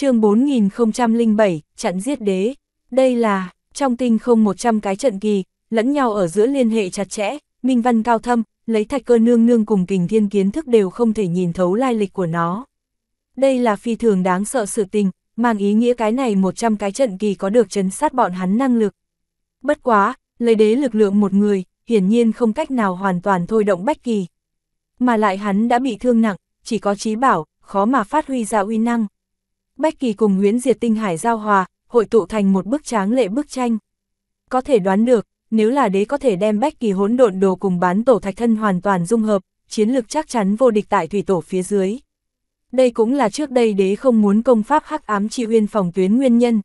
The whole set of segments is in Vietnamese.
chương 4007, chặn giết đế. Đây là, trong tinh không 100 cái trận kỳ, lẫn nhau ở giữa liên hệ chặt chẽ, minh văn cao thâm, lấy thạch cơ nương nương cùng kình thiên kiến thức đều không thể nhìn thấu lai lịch của nó. Đây là phi thường đáng sợ sự tình, mang ý nghĩa cái này 100 cái trận kỳ có được chấn sát bọn hắn năng lực. Bất quá, lấy đế lực lượng một người, hiển nhiên không cách nào hoàn toàn thôi động bách kỳ. Mà lại hắn đã bị thương nặng, chỉ có trí bảo, khó mà phát huy ra uy năng. Bách Kỳ cùng Huyễn Diệt Tinh Hải giao hòa, hội tụ thành một bức tráng lệ bức tranh. Có thể đoán được, nếu là đế có thể đem Bách Kỳ hỗn độn đồ cùng bán tổ thạch thân hoàn toàn dung hợp, chiến lực chắc chắn vô địch tại thủy tổ phía dưới. Đây cũng là trước đây đế không muốn công pháp hắc ám chi uyên phòng tuyến nguyên nhân.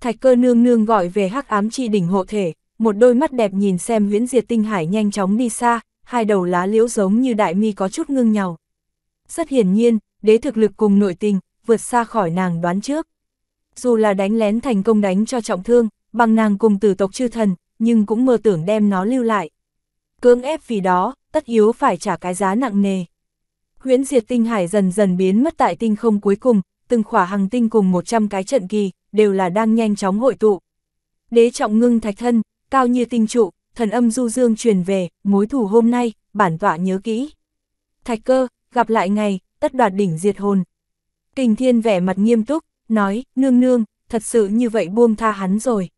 Thạch cơ nương nương gọi về hắc ám chi đỉnh hộ thể, một đôi mắt đẹp nhìn xem huyễn diệt tinh hải nhanh chóng đi xa, hai đầu lá liễu giống như đại mi có chút ngưng nhau. Rất hiển nhiên, đế thực lực cùng nội tình, vượt xa khỏi nàng đoán trước. Dù là đánh lén thành công đánh cho trọng thương, bằng nàng cùng tử tộc chư thần, nhưng cũng mơ tưởng đem nó lưu lại. Cưỡng ép vì đó, tất yếu phải trả cái giá nặng nề. Huyễn diệt tinh hải dần dần biến mất tại tinh không cuối cùng, từng khỏa hàng tinh cùng 100 cái trận kỳ, đều là đang nhanh chóng hội tụ. Đế trọng ngưng thạch thân, cao như tinh trụ, thần âm du dương truyền về, mối thủ hôm nay, bản tọa nhớ kỹ. Thạch cơ, gặp lại ngày, tất đoạt đỉnh diệt hồn, Kình thiên vẻ mặt nghiêm túc, nói, nương nương, thật sự như vậy buông tha hắn rồi.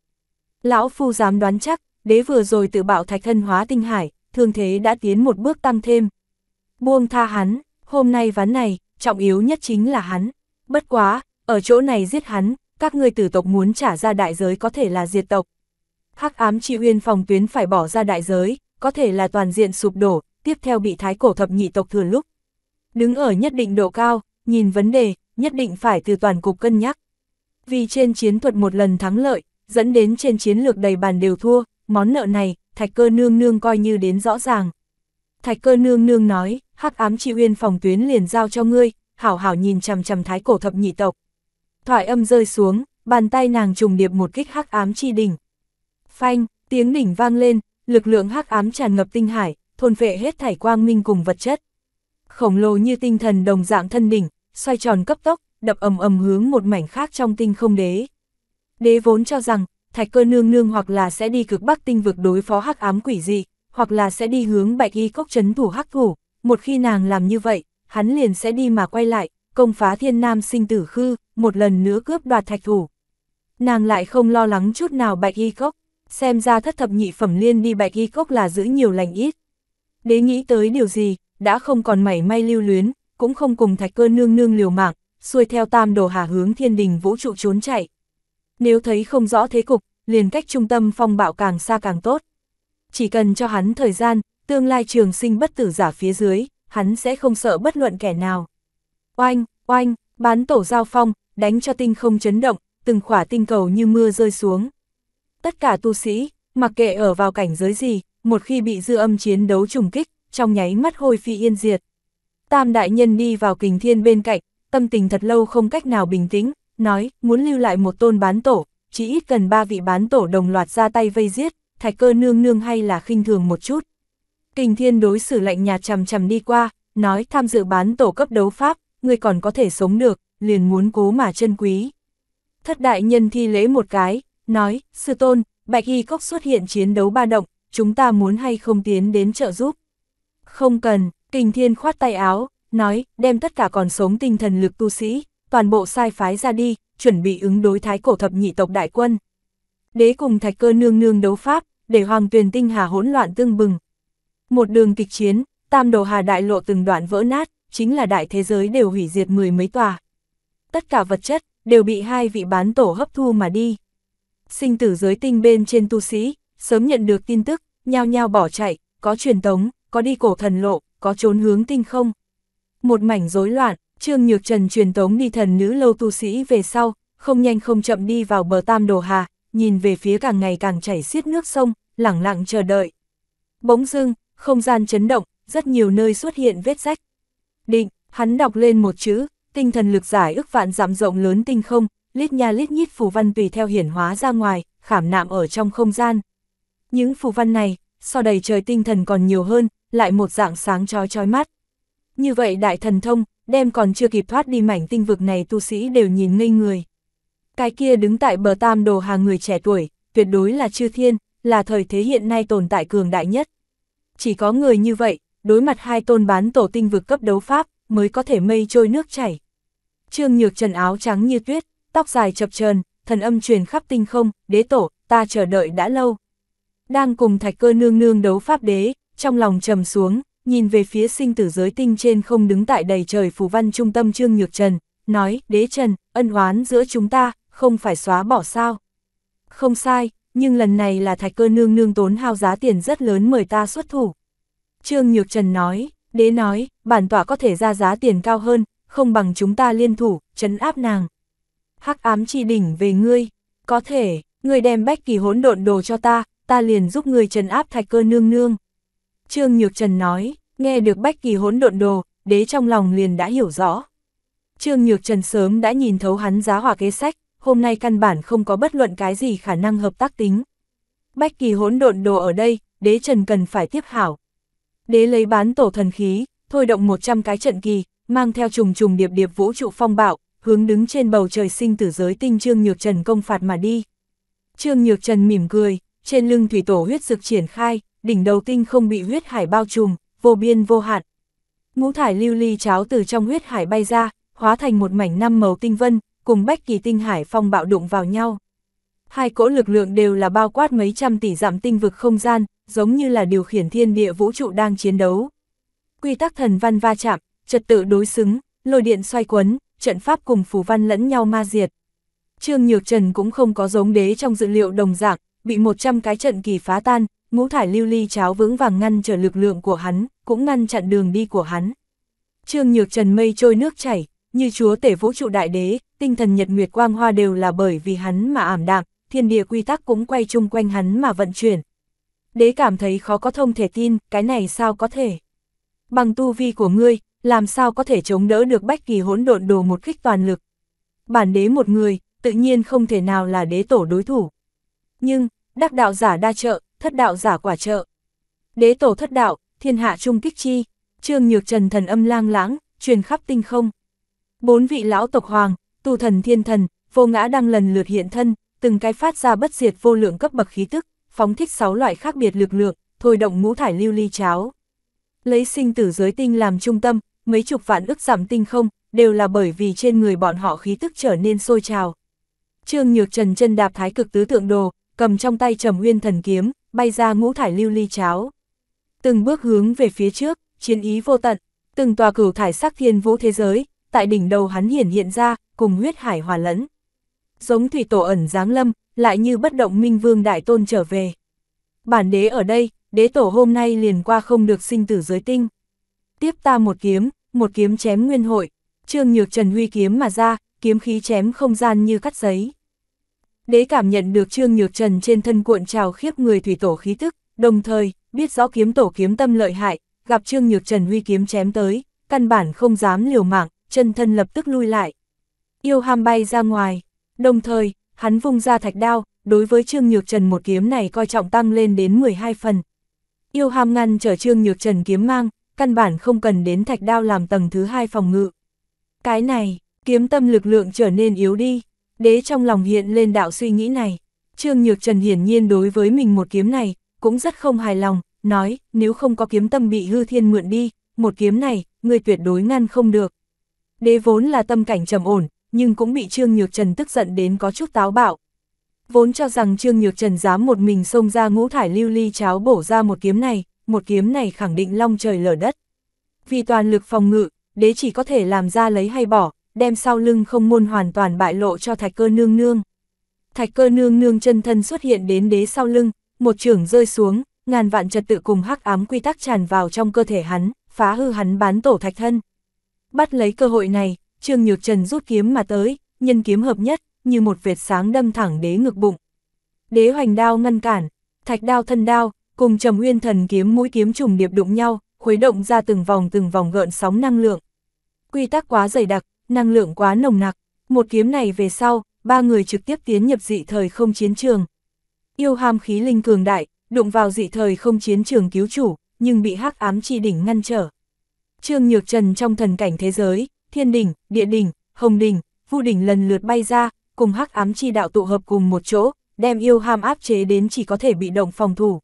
Lão phu dám đoán chắc, đế vừa rồi tự bạo thạch thân hóa tinh hải, thương thế đã tiến một bước tăng thêm. Buông tha hắn, hôm nay ván này, trọng yếu nhất chính là hắn. Bất quá, ở chỗ này giết hắn, các ngươi tử tộc muốn trả ra đại giới có thể là diệt tộc. Hắc ám chi Huyên phòng tuyến phải bỏ ra đại giới, có thể là toàn diện sụp đổ, tiếp theo bị thái cổ thập nhị tộc thừa lúc. Đứng ở nhất định độ cao, nhìn vấn đề, nhất định phải từ toàn cục cân nhắc. Vì trên chiến thuật một lần thắng lợi, dẫn đến trên chiến lược đầy bàn đều thua, món nợ này, thạch cơ nương nương coi như đến rõ ràng. Thạch cơ nương nương nói, hắc ám chi uyên phòng tuyến liền giao cho ngươi, hảo hảo nhìn chằm chằm thái cổ thập nhị tộc. Thoại âm rơi xuống, bàn tay nàng trùng điệp một kích hắc ám chi đỉnh. Phanh, tiếng đỉnh vang lên, lực lượng hắc ám tràn ngập tinh hải, thôn vệ hết thảy quang minh cùng vật chất. Khổng lồ như tinh thần đồng dạng thân đỉnh, xoay tròn cấp tốc, đập ầm ầm hướng một mảnh khác trong tinh không đế. Đế vốn cho rằng, thạch cơ nương nương hoặc là sẽ đi cực bắc tinh vực đối phó hắc ám quỷ dị, hoặc là sẽ đi hướng bạch y cốc chấn thủ hắc thủ, một khi nàng làm như vậy, hắn liền sẽ đi mà quay lại, công phá thiên nam sinh tử khư, một lần nữa cướp đoạt thạch thủ. Nàng lại không lo lắng chút nào bạch y cốc, xem ra thất thập nhị phẩm liên đi bạch y cốc là giữ nhiều lành ít. Đế nghĩ tới điều gì, đã không còn mảy may lưu luyến, cũng không cùng thạch cơ nương nương liều mạng, xuôi theo tam đồ hà hướng thiên đình vũ trụ trốn chạy. Nếu thấy không rõ thế cục, liền cách trung tâm phong bạo càng xa càng tốt. Chỉ cần cho hắn thời gian, tương lai trường sinh bất tử giả phía dưới, hắn sẽ không sợ bất luận kẻ nào. Oanh, oanh, bán tổ giao phong, đánh cho tinh không chấn động, từng khỏa tinh cầu như mưa rơi xuống. Tất cả tu sĩ, mặc kệ ở vào cảnh giới gì, một khi bị dư âm chiến đấu trùng kích, trong nháy mắt hôi phi yên diệt. Tam đại nhân đi vào kình thiên bên cạnh, tâm tình thật lâu không cách nào bình tĩnh, nói, muốn lưu lại một tôn bán tổ, chỉ ít cần ba vị bán tổ đồng loạt ra tay vây giết, thạch cơ nương nương hay là khinh thường một chút. Kình thiên đối xử lạnh nhạt chầm chầm đi qua, nói tham dự bán tổ cấp đấu pháp, người còn có thể sống được, liền muốn cố mà chân quý. Thất đại nhân thi lễ một cái, nói, sư tôn, bạch y cốc xuất hiện chiến đấu ba động, chúng ta muốn hay không tiến đến trợ giúp. Không cần, Kình Thiên khoát tay áo, nói, đem tất cả còn sống tinh thần lực tu sĩ, toàn bộ sai phái ra đi, chuẩn bị ứng đối thái cổ thập nhị tộc đại quân. Đế cùng thạch cơ nương nương đấu pháp, để hoàng tuyền tinh hà hỗn loạn tương bừng. Một đường kịch chiến, tam đồ hà đại lộ từng đoạn vỡ nát, chính là đại thế giới đều hủy diệt mười mấy tòa. Tất cả vật chất, đều bị hai vị bán tổ hấp thu mà đi. Sinh tử giới tinh bên trên tu sĩ, sớm nhận được tin tức, nhao nhao bỏ chạy, có truyền tống, có đi cổ thần lộ, có trốn hướng tinh không? Một mảnh rối loạn, Trương Nhược Trần truyền tống đi thần nữ lâu tu sĩ về sau, không nhanh không chậm đi vào bờ Tam Đồ Hà, nhìn về phía càng ngày càng chảy xiết nước sông, lẳng lặng chờ đợi. Bỗng dưng, không gian chấn động, rất nhiều nơi xuất hiện vết rách. Định, hắn đọc lên một chữ, tinh thần lực giải ức vạn giảm rộng lớn tinh không, lít nha lít nhít phù văn tùy theo hiển hóa ra ngoài, khảm nạm ở trong không gian. Những phù văn này, so đầy trời tinh thần còn nhiều hơn, lại một dạng sáng trói trói mắt. Như vậy đại thần thông, đem còn chưa kịp thoát đi mảnh tinh vực này tu sĩ đều nhìn ngây người. Cái kia đứng tại bờ tam đồ hàng người trẻ tuổi, tuyệt đối là chư thiên, là thời thế hiện nay tồn tại cường đại nhất. Chỉ có người như vậy, đối mặt hai tôn bán tổ tinh vực cấp đấu pháp, mới có thể mây trôi nước chảy. Trương Nhược Trần áo trắng như tuyết, tóc dài chập chờn, thần âm truyền khắp tinh không, đế tổ, ta chờ đợi đã lâu. Đang cùng thạch cơ nương nương đấu pháp đế, trong lòng trầm xuống, nhìn về phía sinh tử giới tinh trên không đứng tại đầy trời phù văn trung tâm Trương Nhược Trần, nói, đế Trần, ân oán giữa chúng ta, không phải xóa bỏ sao. Không sai, nhưng lần này là thạch cơ nương nương tốn hao giá tiền rất lớn mời ta xuất thủ. Trương Nhược Trần nói, đế nói, bản tọa có thể ra giá tiền cao hơn, không bằng chúng ta liên thủ, trấn áp nàng. Hắc ám chi đỉnh về ngươi, có thể, ngươi đem bách kỳ hỗn độn đồ cho ta, ta liền giúp ngươi trấn áp thạch cơ nương nương. Trương Nhược Trần nói, nghe được bách kỳ hỗn độn đồ, đế trong lòng liền đã hiểu rõ. Trương Nhược Trần sớm đã nhìn thấu hắn giá hỏa kế sách, hôm nay căn bản không có bất luận cái gì khả năng hợp tác tính. Bách kỳ hỗn độn đồ ở đây, đế Trần cần phải tiếp hảo. Đế lấy bán tổ thần khí, thôi động 100 cái trận kỳ, mang theo trùng trùng điệp điệp vũ trụ phong bạo, hướng đứng trên bầu trời sinh tử giới tinh Trương Nhược Trần công phạt mà đi. Trương Nhược Trần mỉm cười, trên lưng thủy tổ huyết dược triển khai, đỉnh đầu tinh không bị huyết hải bao trùm, vô biên vô hạn. Ngũ thải lưu ly cháo từ trong huyết hải bay ra, hóa thành một mảnh năm màu tinh vân, cùng bách kỳ tinh hải phong bạo đụng vào nhau. Hai cỗ lực lượng đều là bao quát mấy trăm tỷ giảm tinh vực không gian, giống như là điều khiển thiên địa vũ trụ đang chiến đấu. Quy tắc thần văn va chạm, trật tự đối xứng, lôi điện xoay quấn, trận pháp cùng phù văn lẫn nhau ma diệt. Trương Nhược Trần cũng không có giống đế trong dự liệu đồng dạng, bị 100 cái trận kỳ phá tan, ngũ thải lưu ly cháo vững vàng ngăn trở lực lượng của hắn, cũng ngăn chặn đường đi của hắn. Trương Nhược Trần mây trôi nước chảy, như chúa tể vũ trụ đại đế, tinh thần nhật nguyệt quang hoa đều là bởi vì hắn mà ảm đạm, thiên địa quy tắc cũng quay chung quanh hắn mà vận chuyển. Đế cảm thấy khó có thông thể tin, cái này sao có thể? Bằng tu vi của ngươi, làm sao có thể chống đỡ được bách kỳ hỗn độn đồ một kích toàn lực? Bản đế một người, tự nhiên không thể nào là đế tổ đối thủ. Nhưng, đắc đạo giả đa trợ, thất đạo giả quả trợ. Đế tổ thất đạo, thiên hạ trung kích chi, trương nhược trần thần âm lang lãng, truyền khắp tinh không. Bốn vị lão tộc hoàng, tu thần thiên thần, vô ngã đang lần lượt hiện thân, từng cái phát ra bất diệt vô lượng cấp bậc khí tức, phóng thích sáu loại khác biệt lực lượng, thôi động ngũ thải lưu ly cháo. Lấy sinh tử giới tinh làm trung tâm, mấy chục vạn ức giảm tinh không, đều là bởi vì trên người bọn họ khí tức trở nên sôi trào. Trương Nhược Trần chân đạp thái cực tứ tượng đồ, cầm trong tay trầm nguyên thần kiếm, bay ra ngũ thải lưu ly cháo. Từng bước hướng về phía trước, chiến ý vô tận, từng tòa cửu thải sắc thiên vũ thế giới, tại đỉnh đầu hắn hiển hiện ra, cùng huyết hải hòa lẫn. Giống thủy tổ ẩn giáng lâm, lại như bất động minh vương đại tôn trở về. Bản đế ở đây, đế tổ hôm nay liền qua không được sinh tử giới tinh. Tiếp ta một kiếm, một kiếm chém nguyên hội, trương nhược trần huy kiếm mà ra, kiếm khí chém không gian như cắt giấy. Đế cảm nhận được Trương Nhược Trần trên thân cuộn trào khiếp người thủy tổ khí tức, đồng thời, biết rõ kiếm tổ kiếm tâm lợi hại, gặp Trương Nhược Trần huy kiếm chém tới, căn bản không dám liều mạng, chân thân lập tức lui lại. Yêu ham bay ra ngoài, đồng thời, hắn vung ra thạch đao, đối với Trương Nhược Trần một kiếm này coi trọng tăng lên đến 12 phần. Yêu ham ngăn trở Trương Nhược Trần kiếm mang, căn bản không cần đến thạch đao làm tầng thứ hai phòng ngự. Cái này, kiếm tâm lực lượng trở nên yếu đi. Đế trong lòng hiện lên đạo suy nghĩ này. Trương Nhược Trần hiển nhiên đối với mình một kiếm này, cũng rất không hài lòng, nói, nếu không có kiếm tâm bị hư thiên mượn đi, một kiếm này, người tuyệt đối ngăn không được. Đế vốn là tâm cảnh trầm ổn, nhưng cũng bị Trương Nhược Trần tức giận đến có chút táo bạo. Vốn cho rằng Trương Nhược Trần dám một mình xông ra ngũ thải lưu ly cháo bổ ra một kiếm này, một kiếm này khẳng định long trời lở đất. Vì toàn lực phòng ngự, đế chỉ có thể làm ra lấy hay bỏ, đem sau lưng không môn hoàn toàn bại lộ cho thạch cơ nương nương. Thạch cơ nương nương chân thân xuất hiện đến đế sau lưng, một trưởng rơi xuống, ngàn vạn trật tự cùng hắc ám quy tắc tràn vào trong cơ thể hắn, phá hư hắn bán tổ thạch thân. Bắt lấy cơ hội này, Trương Nhược Trần rút kiếm mà tới, nhân kiếm hợp nhất, như một vệt sáng đâm thẳng đế ngực bụng. Đế hoành đao ngăn cản, thạch đao thân đao, cùng Trầm nguyên thần kiếm mũi kiếm trùng điệp đụng nhau, khuấy động ra từng vòng từng vòng gợn sóng năng lượng. Quy tắc quá dày đặc, năng lượng quá nồng nặc, một kiếm này về sau, ba người trực tiếp tiến nhập dị thời không chiến trường. Yêu ham khí linh cường đại, đụng vào dị thời không chiến trường cứu chủ, nhưng bị hắc ám chi đỉnh ngăn trở. Trương Nhược Trần trong thần cảnh thế giới, thiên đỉnh, địa đỉnh, hồng đỉnh, vu đỉnh lần lượt bay ra, cùng hắc ám chi đạo tụ hợp cùng một chỗ, đem yêu ham áp chế đến chỉ có thể bị động phòng thủ.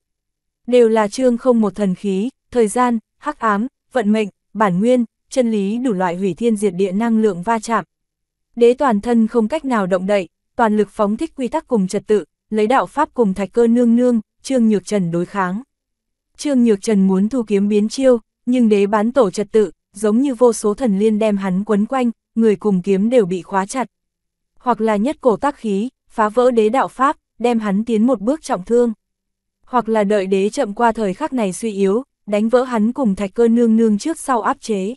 Đều là trương không một thần khí, thời gian, hắc ám, vận mệnh, bản nguyên, chân lý đủ loại hủy thiên diệt địa năng lượng va chạm. Đế toàn thân không cách nào động đậy, toàn lực phóng thích quy tắc cùng trật tự, lấy đạo pháp cùng thạch cơ nương nương, Trương Nhược Trần đối kháng. Trương Nhược Trần muốn thu kiếm biến chiêu, nhưng đế bán tổ trật tự, giống như vô số thần liên đem hắn quấn quanh, người cùng kiếm đều bị khóa chặt. Hoặc là nhất cổ tác khí, phá vỡ đế đạo pháp, đem hắn tiến một bước trọng thương. Hoặc là đợi đế chậm qua thời khắc này suy yếu, đánh vỡ hắn cùng thạch cơ nương nương trước sau áp chế.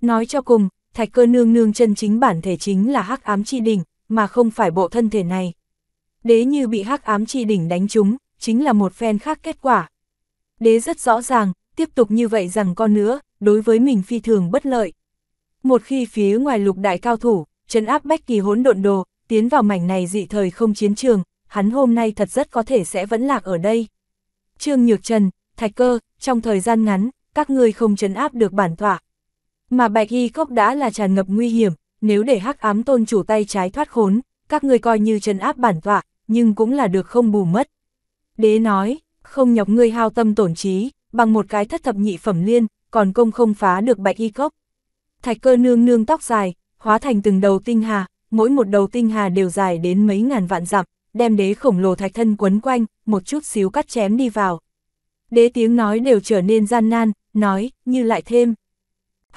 Nói cho cùng, thạch cơ nương nương chân chính bản thể chính là hắc ám chi đỉnh, mà không phải bộ thân thể này. Đế như bị hắc ám chi đỉnh đánh trúng, chính là một phen khác kết quả. Đế rất rõ ràng, tiếp tục như vậy rằng con nữa, đối với mình phi thường bất lợi. Một khi phía ngoài lục đại cao thủ, trấn áp bách kỳ hỗn độn đồ, tiến vào mảnh này dị thời không chiến trường, hắn hôm nay thật rất có thể sẽ vẫn lạc ở đây. Trương Nhược Trần, Thạch Cơ, trong thời gian ngắn, các ngươi không chấn áp được bản thỏa. Mà bạch y cốc đã là tràn ngập nguy hiểm, nếu để hắc ám tôn chủ tay trái thoát khốn, các người coi như chân áp bản tọa, nhưng cũng là được không bù mất. Đế nói, không nhọc ngươi hao tâm tổn trí, bằng một cái thất thập nhị phẩm liên, còn công không phá được bạch y cốc. Thạch cơ nương nương tóc dài, hóa thành từng đầu tinh hà, mỗi một đầu tinh hà đều dài đến mấy ngàn vạn dặm, đem đế khổng lồ thạch thân quấn quanh, một chút xíu cắt chém đi vào. Đế tiếng nói đều trở nên gian nan, nói, như lại thêm.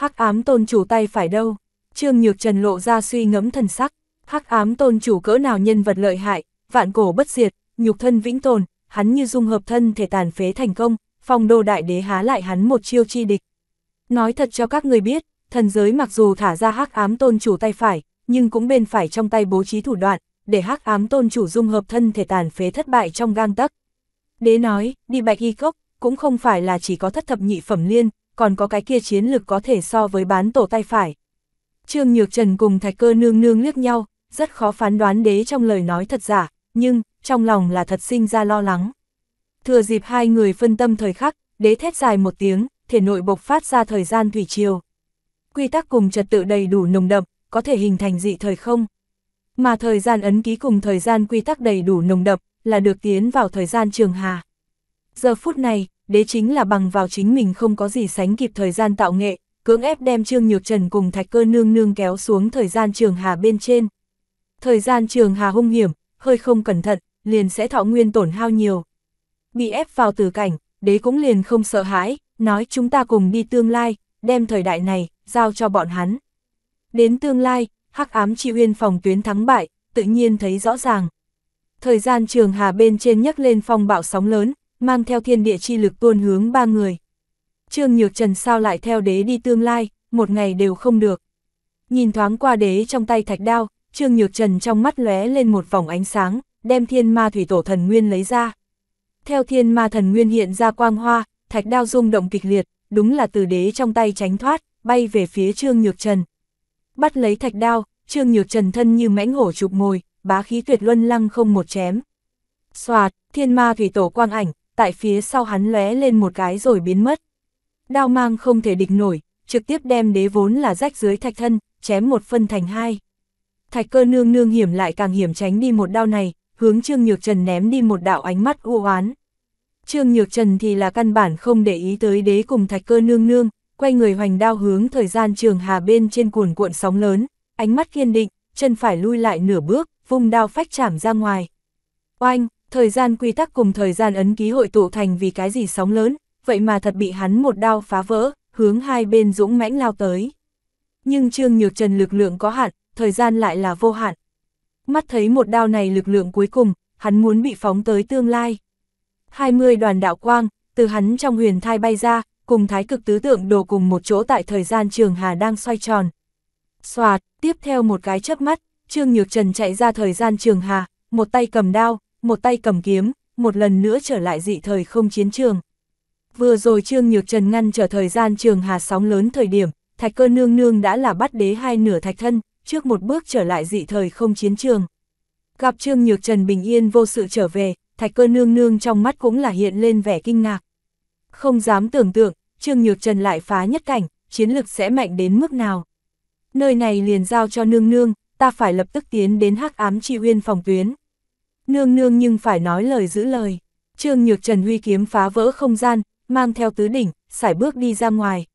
Hắc ám tôn chủ tay phải đâu? Trương Nhược Trần lộ ra suy ngẫm thần sắc, Hắc ám tôn chủ cỡ nào nhân vật lợi hại, vạn cổ bất diệt, nhục thân vĩnh tồn, hắn như dung hợp thân thể tàn phế thành công, phong đô đại đế há lại hắn một chiêu chi địch. Nói thật cho các người biết, thần giới mặc dù thả ra hắc ám tôn chủ tay phải, nhưng cũng bên phải trong tay bố trí thủ đoạn, để hắc ám tôn chủ dung hợp thân thể tàn phế thất bại trong gang tắc. Đế nói, đi bạch y cốc, cũng không phải là chỉ có thất thập nhị phẩm liên, còn có cái kia chiến lực có thể so với bán tổ tay phải. Trương Nhược Trần cùng Thạch Cơ nương nương liếc nhau, rất khó phán đoán đế trong lời nói thật giả, nhưng, trong lòng là thật sinh ra lo lắng. Thừa dịp hai người phân tâm thời khắc, đế thét dài một tiếng, thể nội bộc phát ra thời gian thủy triều. Quy tắc cùng trật tự đầy đủ nồng đậm, có thể hình thành dị thời không. Mà thời gian ấn ký cùng thời gian quy tắc đầy đủ nồng đậm, là được tiến vào thời gian trường hà. Giờ phút này, đế chính là bằng vào chính mình không có gì sánh kịp thời gian tạo nghệ, cưỡng ép đem Trương Nhược Trần cùng Thạch Cơ nương nương kéo xuống thời gian trường hà bên trên. Thời gian trường hà hung hiểm, hơi không cẩn thận, liền sẽ thọ nguyên tổn hao nhiều. Bị ép vào tử cảnh, đế cũng liền không sợ hãi, nói chúng ta cùng đi tương lai, đem thời đại này, giao cho bọn hắn. Đến tương lai, hắc ám chi uyên phòng tuyến thắng bại, tự nhiên thấy rõ ràng. Thời gian trường hà bên trên nhấc lên phong bạo sóng lớn, mang theo thiên địa chi lực tuôn hướng ba người. Trương Nhược Trần sao lại theo đế đi tương lai, một ngày đều không được. Nhìn thoáng qua đế trong tay thạch đao, Trương Nhược Trần trong mắt lóe lên một vòng ánh sáng, đem thiên ma thủy tổ thần nguyên lấy ra. Theo thiên ma thần nguyên hiện ra quang hoa, thạch đao rung động kịch liệt, đúng là từ đế trong tay tránh thoát, bay về phía Trương Nhược Trần. Bắt lấy thạch đao, Trương Nhược Trần thân như mãnh hổ chụp mồi, bá khí tuyệt luân lăng không một chém. Xoạt, thiên ma thủy tổ quang ảnh, tại phía sau hắn lóe lên một cái rồi biến mất. Đao mang không thể địch nổi, trực tiếp đem đế vốn là rách dưới thạch thân, chém một phân thành hai. Thạch cơ nương nương hiểm lại càng hiểm tránh đi một đao này, hướng Trương Nhược Trần ném đi một đạo ánh mắt u oán. Trương Nhược Trần thì là căn bản không để ý tới đế cùng thạch cơ nương nương, quay người hoành đao hướng thời gian trường hà bên trên cuồn cuộn sóng lớn, ánh mắt kiên định, chân phải lui lại nửa bước, vung đao phách chảm ra ngoài. Oanh, thời gian quy tắc cùng thời gian ấn ký hội tụ thành vì cái gì sóng lớn, vậy mà thật bị hắn một đao phá vỡ, hướng hai bên dũng mãnh lao tới. Nhưng Trương Nhược Trần lực lượng có hạn, thời gian lại là vô hạn. Mắt thấy một đao này lực lượng cuối cùng, hắn muốn bị phóng tới tương lai. 20 đoàn đạo quang, từ hắn trong huyền thai bay ra, cùng thái cực tứ tượng đồ cùng một chỗ tại thời gian trường hà đang xoay tròn. Xoạt, tiếp theo một cái chớp mắt, Trương Nhược Trần chạy ra thời gian trường hà, một tay cầm đao, một tay cầm kiếm, một lần nữa trở lại dị thời không chiến trường. Vừa rồi Trương Nhược Trần ngăn trở thời gian trường hà sóng lớn thời điểm, thạch cơ nương nương đã là bắt đế hai nửa thạch thân, trước một bước trở lại dị thời không chiến trường. Gặp Trương Nhược Trần bình yên vô sự trở về, thạch cơ nương nương trong mắt cũng là hiện lên vẻ kinh ngạc. Không dám tưởng tượng, Trương Nhược Trần lại phá nhất cảnh, chiến lực sẽ mạnh đến mức nào. Nơi này liền giao cho nương nương, ta phải lập tức tiến đến hắc ám chi uyên phòng tuyến. Nương nương nhưng phải nói lời giữ lời. Trương Nhược Trần huy kiếm phá vỡ không gian, mang theo tứ đỉnh, sải bước đi ra ngoài.